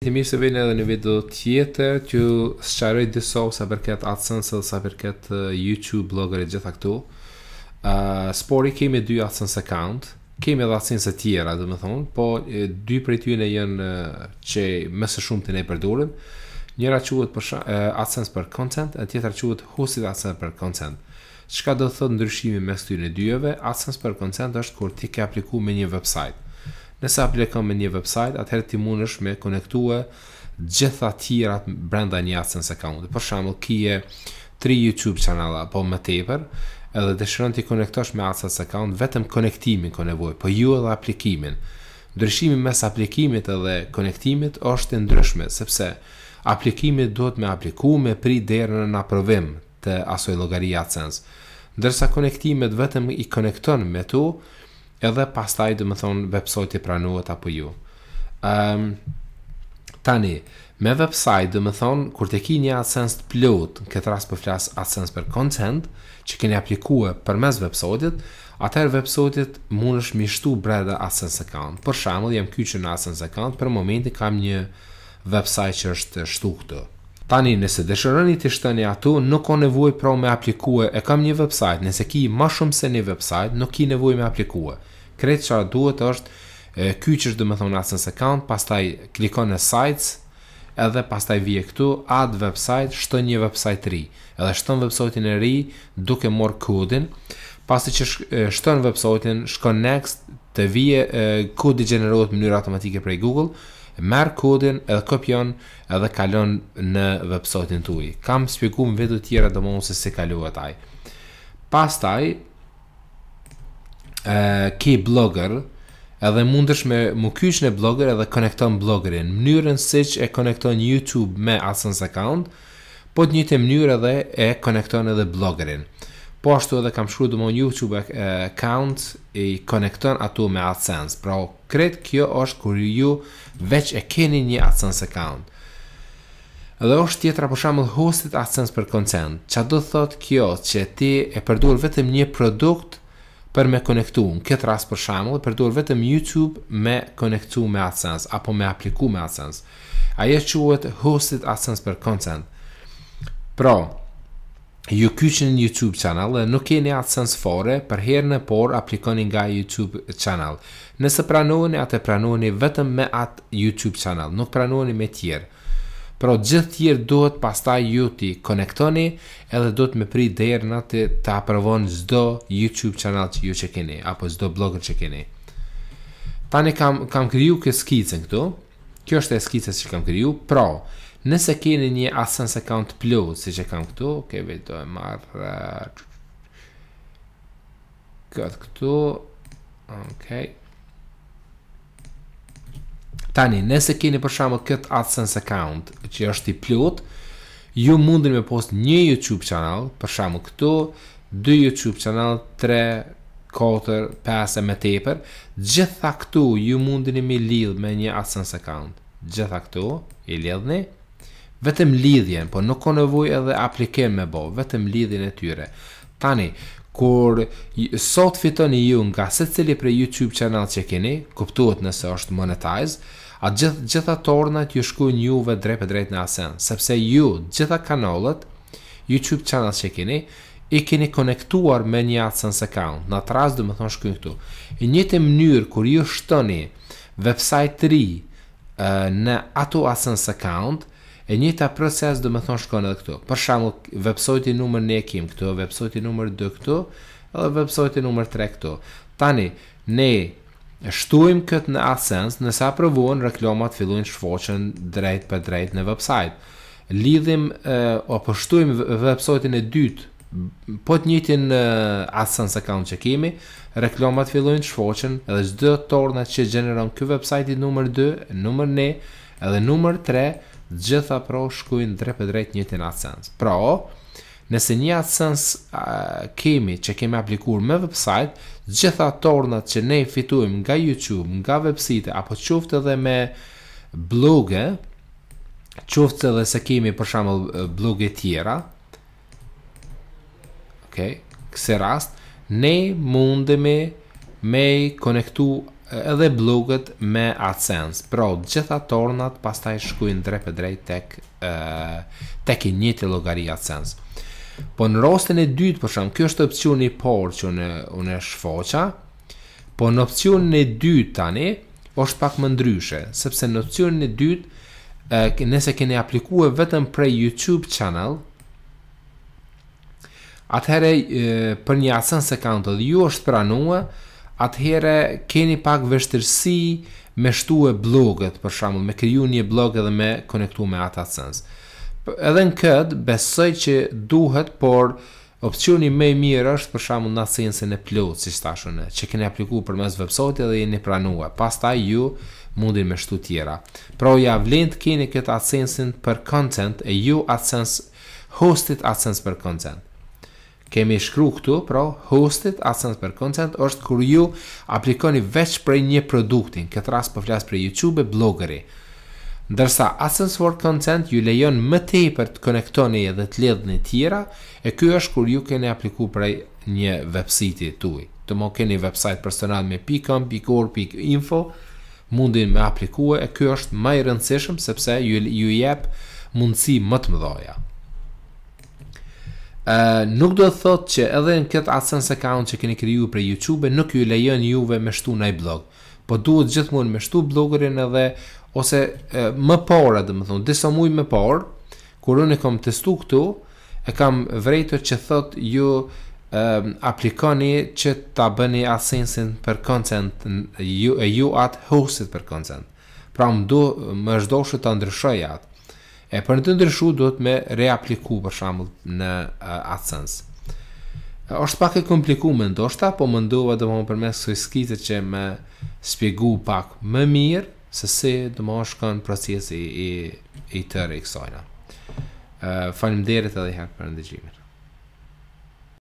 Të mirë se vjen edhe në video tjetër që shqaroj disa sa përket AdSense dhe sa përket YouTube bloggerit gjitha këtu. uh, spori kemi dy AdSense account, kemi edhe AdSense të tjera, thonë, po e, dy prej tyre janë që më së shumti ne përdurim. Njëra quhet për AdSense për content, e tjetra quhet Hosted AdSense për content. Çka do të thotë ndryshimi mes këtyre dyve? AdSense për content është kur ti ke aplikuar me një website. Nëse aplikon me një website, atëherë ti mundesh me konektue gjitha tjera brenda një Adsense account. Për shembull, ki e tri YouTube channel apo më tepër, edhe dëshiron ti konektosh me Adsense account vetëm konektimin ku nevojë, po ju edhe aplikimin. Ndryshimi mes aplikimit edhe konektimit është i ndryshme, sepse aplikimi duhet me apliku me pri derën në aprovim të asoj logari AdSense. Ndërsa konektimet vetëm i konekton me tu, edhe pas taj dhe më thonë vepsojt i pranuat apo ju um, tani me website dhe më thonë kur të ki një adsense të plot në këtë ras për po flas adsense për content që keni aplikua për mes atëherë atër website-it mund është mishtu breda adsense account për shamëll jem kyqë në adsense account për momenti kam një website që është shtu këtë Tani nëse dëshironi të shtoni ato, nuk ka nevojë pra me aplikue. E kam një website, nëse ki më shumë se një website, nuk ki nevojë me aplikue kretë që duhet është kyqë është dhe me thonë asë nëse kanë, pas taj klikon në sites, edhe pas taj vje këtu, add website, shtë një website ri, edhe shtën websitein e ri duke morë kodin, pas të që shtën websitein, shkon next, të vje kodi i në mënyrë automatike prej Google, merë kodin edhe kopion edhe kalon në websitein të ujë. Kam spjegu më vedu tjera dhe mundu se se kaluat taj. Pas taj, ke blogger edhe mundesh me më kysh në blogger edhe konekton bloggerin mënyrën si që e konekton YouTube me AdSense account po të një të mënyrë edhe e konekton edhe bloggerin po ashtu edhe kam shkru dëmon YouTube account i konekton ato me AdSense pra kret kjo është kur ju veç e keni një AdSense account Edhe është tjetra për shamëll hostit AdSense për content. Qa do thot kjo që ti e përdur vetëm një produkt për me konektu, në këtë ras për shamull, për dur vetëm YouTube me konektu me AdSense, apo me apliku me AdSense. Aje quet hosted AdSense për content. Pra, ju kyqin një YouTube channel dhe nuk keni AdSense fore, për herën në por aplikoni nga YouTube channel. Nëse pranoni, atë pranoni vetëm me atë YouTube channel, nuk pranoni me tjerë. Pra gjithë tjerë duhet pas ju t'i konektoni edhe duhet me pri dhejrë në të të apërvon zdo YouTube channel që ju që keni, apo zdo blogër që keni. Tani kam, kam kryu kë skicën këtu, kjo është e skicës që kam kryu, pra nëse keni një Asens Account Plus si që kam këtu, ke okay, vejdo e marrë këtë këtu, okej. Okay. Tani, nëse keni për shkak këtë AdSense account që është i plot, ju mundeni me post një YouTube channel, për shkak këtu, dy YouTube channel, tre kotër, pesë e më tepër, gjitha këtu ju mundeni me lidh me një AdSense account. Gjitha këtu i lidhni vetëm lidhjen, po nuk ka nevojë edhe aplikim me bo, vetëm lidhjen e tyre. Tani, kur sot fitoni ju nga se cili për YouTube channel që keni, kuptuat nëse është monetize, a gjith, gjitha tornat ju shku një uve drejt për drejt në asen, sepse ju gjitha kanalet, YouTube channel që keni, i keni konektuar me një AdSense account. kanë, në atë rrasë dhe më thonë shkujnë këtu. I një të mënyrë kur ju shtoni website 3 uh, në ato AdSense account, E njëta proces dhe me thonë shkon edhe këtu. Për shamu, vepsojti numër 1 e kim këtu, vepsojti numër dë këtu, edhe vepsojti numër tre këtu. Tani, ne shtuim këtë në asens, nësa provuën, reklamat fillojnë shfoqen drejt për drejt në website. Lidhim, e, o për shtuim vepsojtin e dytë, po të njëtin në asens akant që kemi, reklamat fillojnë shfoqen edhe zdo të torna që gjeneron këtë website numër 2, numër 1, edhe numër 3, gjitha pro shkujnë drejt për drejt një tjetër AdSense. Pra, nëse një AdSense uh, kemi që kemi aplikuar me website, gjitha tornat që ne fituim nga YouTube, nga website apo qoftë edhe me bloge, qoftë edhe se kemi për shembull bloge tjera. Okej, okay, këse rast ne mundemi me konektu edhe blogët me AdSense. Pra, gjitha tornat pastaj shkujnë drejt për drejt tek tek i njëjti llogari AdSense. Po në rostin e dytë, për shkak kjo është opcion i por që në unë shfoqa. Po në opsionin e dytë tani është pak më ndryshe, sepse në opsionin e dytë nëse keni aplikuar vetëm prej YouTube channel, atëherë për një AdSense account dhe ju është pranua atëhere keni pak vështërsi me shtu e blogët, për shambull, me kriju një blog edhe me konektu me ata sens. Edhe në këtë, besoj që duhet, por opcioni me i mirë është për shambull në sensin e plot, si stashone, që keni apliku për mes websotit dhe jeni pranua, pas ta ju mundin me shtu tjera. Pra ja vlen keni këtë atë sensin për content e ju atë sens, hostit atë për content kemi shkru këtu, pro hostit, AdSense për content është kur ju aplikoni veç prej një produktin, këtë ras për po flasë për YouTube e bloggeri. Ndërsa AdSense for content ju lejon më tej për të konektoni edhe të një tjera, e kjo është kur ju keni apliku prej një website të tuj. Të mo keni website personal me .com, .org, .info, mundin me aplikue, e kjo është më i rëndësishëm sepse ju, ju jep mundësi më të mëdhoja nuk do të thotë që edhe në këtë AdSense account që keni kriju për YouTube, nuk ju lejon juve me shtu në i blog. Po duhet gjithmonë me shtu bllogerin edhe, ose më pora dhe më thunë, disa mujë më porë, kur unë kam kom testu këtu, e kam vrejtër që thotë ju aplikoni që ta bëni AdSense për content, ju, e ju atë hostit për content. Pra më do, më është doshë të ndryshoj atë. E për në të ndryshu do të me reapliku për shambull në uh, AdSense. Oshtë pak e kompliku me ndoshta, po më ndova dhe më më përmes së iskite që me spjegu pak më mirë, se si dhe më shkon procesi i, i tërë i kësojna. Uh, falim derit edhe herë për ndëgjimin.